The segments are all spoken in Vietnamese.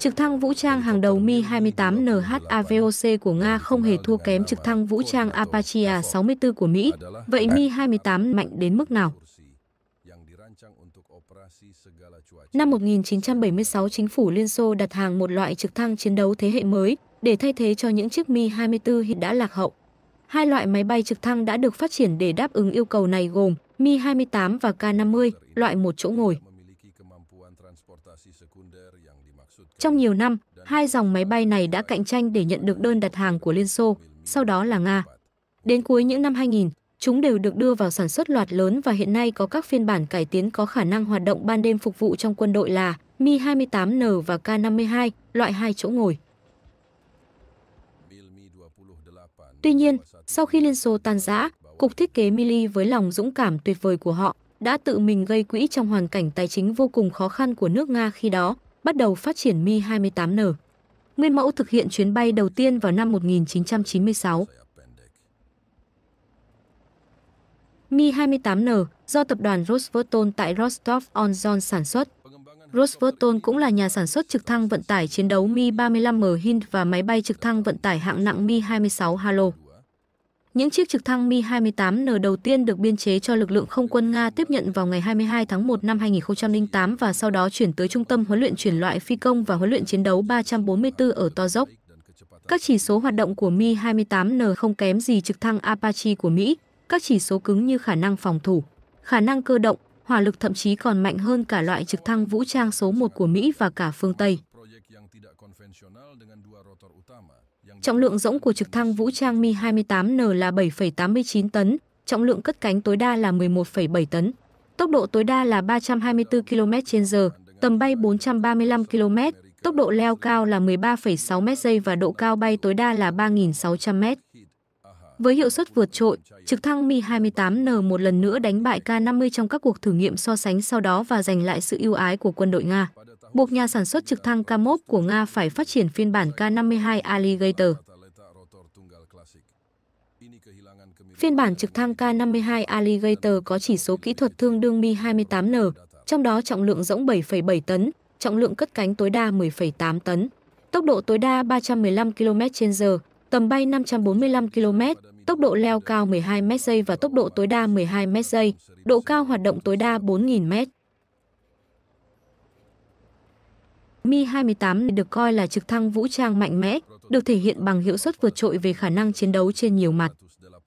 Trực thăng vũ trang hàng đầu mi 28 NH Avoc của Nga không hề thua kém trực thăng vũ trang Apache A-64 của Mỹ. Vậy Mi-28 mạnh đến mức nào? Năm 1976, chính phủ Liên Xô đặt hàng một loại trực thăng chiến đấu thế hệ mới để thay thế cho những chiếc Mi-24 hiện đã lạc hậu. Hai loại máy bay trực thăng đã được phát triển để đáp ứng yêu cầu này gồm Mi-28 và K-50, loại một chỗ ngồi. Trong nhiều năm, hai dòng máy bay này đã cạnh tranh để nhận được đơn đặt hàng của Liên Xô, sau đó là Nga. Đến cuối những năm 2000, chúng đều được đưa vào sản xuất loạt lớn và hiện nay có các phiên bản cải tiến có khả năng hoạt động ban đêm phục vụ trong quân đội là Mi-28N và K-52, loại 2 chỗ ngồi. Tuy nhiên, sau khi Liên Xô tan rã, Cục Thiết kế Mili với lòng dũng cảm tuyệt vời của họ đã tự mình gây quỹ trong hoàn cảnh tài chính vô cùng khó khăn của nước Nga khi đó bắt đầu phát triển Mi-28N. Nguyên mẫu thực hiện chuyến bay đầu tiên vào năm 1996. Mi-28N do tập đoàn Rosverton tại Rostov-on-Don sản xuất. Rosverton cũng là nhà sản xuất trực thăng vận tải chiến đấu Mi-35M Hind và máy bay trực thăng vận tải hạng nặng Mi-26 Halo. Những chiếc trực thăng Mi-28N đầu tiên được biên chế cho lực lượng không quân Nga tiếp nhận vào ngày 22 tháng 1 năm 2008 và sau đó chuyển tới Trung tâm huấn luyện chuyển loại phi công và huấn luyện chiến đấu 344 ở Torzhok. Các chỉ số hoạt động của Mi-28N không kém gì trực thăng Apache của Mỹ, các chỉ số cứng như khả năng phòng thủ, khả năng cơ động, hỏa lực thậm chí còn mạnh hơn cả loại trực thăng vũ trang số 1 của Mỹ và cả phương Tây. Trọng lượng rỗng của trực thăng vũ trang Mi-28N là 7,89 tấn, trọng lượng cất cánh tối đa là 11,7 tấn. Tốc độ tối đa là 324 km/h, tầm bay 435 km, tốc độ leo cao là 13,6 m giây và độ cao bay tối đa là 3.600 m. Với hiệu suất vượt trội, trực thăng Mi-28N một lần nữa đánh bại K-50 trong các cuộc thử nghiệm so sánh sau đó và giành lại sự ưu ái của quân đội Nga buộc nhà sản xuất trực thăng Kamov của Nga phải phát triển phiên bản K-52 Alligator. Phiên bản trực thăng K-52 Alligator có chỉ số kỹ thuật tương đương Mi-28N, trong đó trọng lượng rỗng 7,7 tấn, trọng lượng cất cánh tối đa 10,8 tấn, tốc độ tối đa 315 km h tầm bay 545 km, tốc độ leo cao 12 m giây và tốc độ tối đa 12 m giây, độ cao hoạt động tối đa 4.000 m. Mi-28 được coi là trực thăng vũ trang mạnh mẽ, được thể hiện bằng hiệu suất vượt trội về khả năng chiến đấu trên nhiều mặt.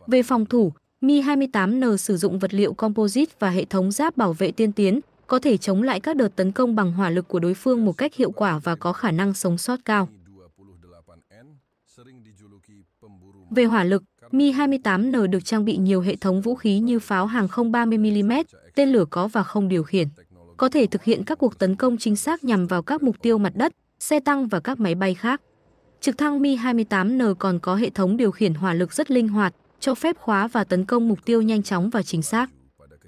Về phòng thủ, Mi-28N sử dụng vật liệu composite và hệ thống giáp bảo vệ tiên tiến, có thể chống lại các đợt tấn công bằng hỏa lực của đối phương một cách hiệu quả và có khả năng sống sót cao. Về hỏa lực, Mi-28N được trang bị nhiều hệ thống vũ khí như pháo hàng không 30mm, tên lửa có và không điều khiển có thể thực hiện các cuộc tấn công chính xác nhằm vào các mục tiêu mặt đất, xe tăng và các máy bay khác. Trực thăng Mi-28N còn có hệ thống điều khiển hỏa lực rất linh hoạt, cho phép khóa và tấn công mục tiêu nhanh chóng và chính xác.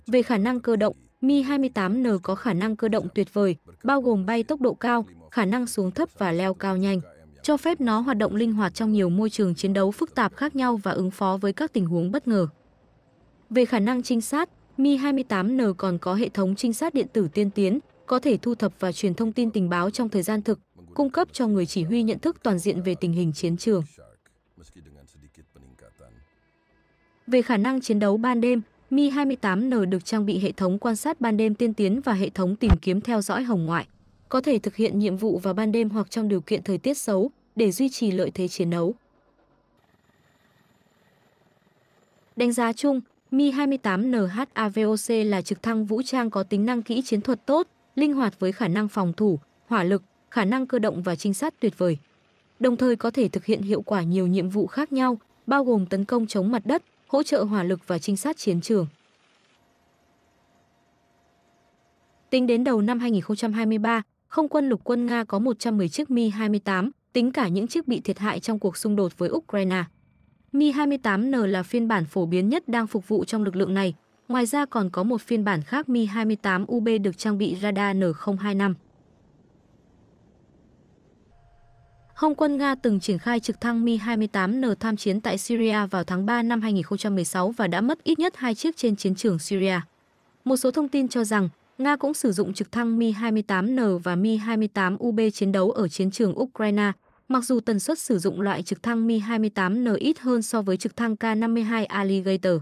Về khả năng cơ động, Mi-28N có khả năng cơ động tuyệt vời, bao gồm bay tốc độ cao, khả năng xuống thấp và leo cao nhanh, cho phép nó hoạt động linh hoạt trong nhiều môi trường chiến đấu phức tạp khác nhau và ứng phó với các tình huống bất ngờ. Về khả năng trinh sát, Mi-28N còn có hệ thống trinh sát điện tử tiên tiến, có thể thu thập và truyền thông tin tình báo trong thời gian thực, cung cấp cho người chỉ huy nhận thức toàn diện về tình hình chiến trường. Về khả năng chiến đấu ban đêm, Mi-28N được trang bị hệ thống quan sát ban đêm tiên tiến và hệ thống tìm kiếm theo dõi hồng ngoại. Có thể thực hiện nhiệm vụ vào ban đêm hoặc trong điều kiện thời tiết xấu để duy trì lợi thế chiến đấu. Đánh giá chung, Mi-28NHAVOC là trực thăng vũ trang có tính năng kỹ chiến thuật tốt, linh hoạt với khả năng phòng thủ, hỏa lực, khả năng cơ động và trinh sát tuyệt vời. Đồng thời có thể thực hiện hiệu quả nhiều nhiệm vụ khác nhau, bao gồm tấn công chống mặt đất, hỗ trợ hỏa lực và trinh sát chiến trường. Tính đến đầu năm 2023, không quân lục quân Nga có 110 chiếc Mi-28, tính cả những chiếc bị thiệt hại trong cuộc xung đột với Ukraine. Mi-28N là phiên bản phổ biến nhất đang phục vụ trong lực lượng này. Ngoài ra còn có một phiên bản khác Mi-28UB được trang bị radar N025. Hồng quân Nga từng triển khai trực thăng Mi-28N tham chiến tại Syria vào tháng 3 năm 2016 và đã mất ít nhất hai chiếc trên chiến trường Syria. Một số thông tin cho rằng Nga cũng sử dụng trực thăng Mi-28N và Mi-28UB chiến đấu ở chiến trường Ukraine, Mặc dù tần suất sử dụng loại trực thăng Mi-28N ít hơn so với trực thăng K-52 Alligator.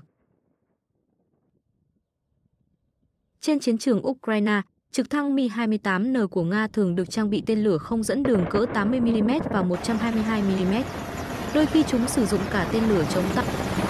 Trên chiến trường Ukraine, trực thăng Mi-28N của Nga thường được trang bị tên lửa không dẫn đường cỡ 80mm và 122mm. Đôi khi chúng sử dụng cả tên lửa chống tăng.